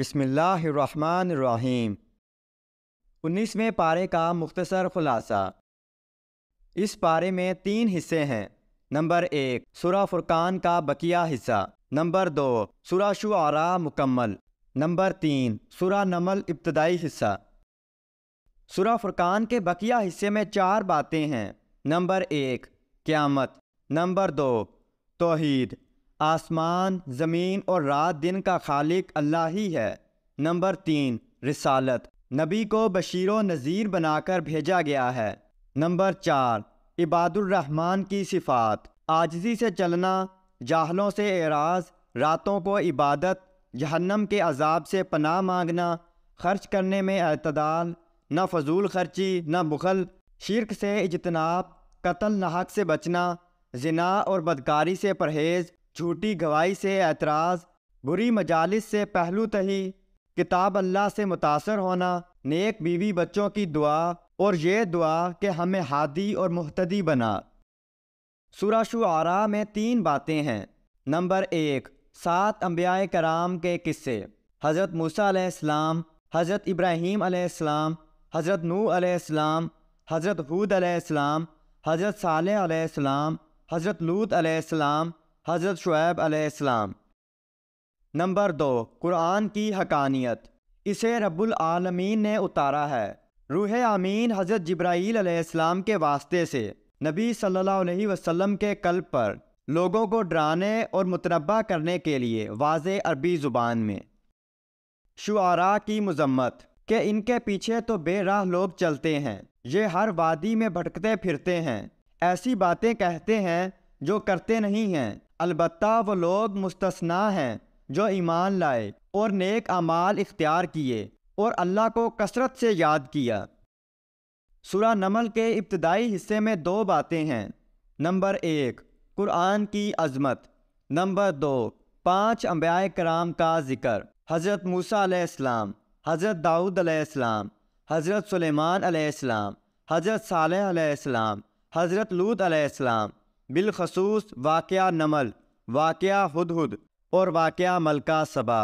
बिसमीम उन्नीसवें पारे का मुख्तसर ख़ुलासा इस पारे में तीन हिस्से हैं नंबर एक सुरा फुरकान का बकिया हिस्सा नंबर दो सुरा शुरा मुकम्मल नंबर तीन सुरा नमल इब्तदाई हिस्सा सुरा फुरकान के बकिया हिस्से में चार बातें हैं नंबर एक क़्यामत नंबर दो तोहद आसमान ज़मीन और रात दिन का खालिक अल्लाह ही है नंबर तीन रिसालत नबी को बशीर नज़ीर बनाकर भेजा गया है नंबर चार इबादुर्रहमान की सिफात आजजी से चलना जाहलों से एराज रातों को इबादत जहन्नम के अजाब से पनाह मांगना खर्च करने में अतदाल न फजूल खर्ची न बुखल शिरक से इजतनाब कत्ल नाहक से बचना जना और बदकारी से परहेज़ झूठी गवाही से एतराज़ बुरी मजालस से पहलू तही किताब अल्लाह से मुतासर होना नेक बीवी बच्चों की दुआ और ये दुआ कि हमें हादी और मुहतदी बना सूरा शुआरा में तीन बातें हैं नंबर एक सात अम्बिया कराम के किस्से हज़रत मूसा अलैहिस्सलाम हज़रत इब्राहीम अलैहिस्सलाम हज़रत नू अलैहिस्सलाम हज़रत हूद अलैहिस्सलाम हज़रत साल अलैहिस्सलाम हज़रत लूत अलैहिस्सलाम हज़रत शुएब अलैहिस्सलाम नंबर दो कुरान की हकानियत इसे रब्बुल आलमीन ने उतारा है रूह आमीन हज़रत जब्राईल अलैहिस्सलाम के वास्ते से नबी सल्लल्लाहु अलैहि वसल्लम के कल पर लोगों को डराने और मुतरबा करने के लिए वाज अरबी ज़ुबान में शुरा की मजम्मत के इनके पीछे तो बेराह लोग चलते हैं ये हर वादी में भटकते फिरते हैं ऐसी बातें कहते हैं जो करते नहीं हैं अलबत् वो लोग मुस्तना हैं जो ईमान लाए और नेक अमाल इख्तियार किए और अल्लाह को कसरत से याद किया सुरा नमल के इब्तदाई हिस्से में दो बातें हैं नंबर एक कुरान की अजमत नंबर दो पाँच अम्बिया कराम का जिक्र हज़रत मूसा हज़रत दाऊद अलैहिस्सलाम हज़रत सुलेमान हज़रत साल हज़रत लूत अलैहिस्सलाम बिलखसूस वाक़ नमल वाक़ हदहद और वाक़ मलका सबा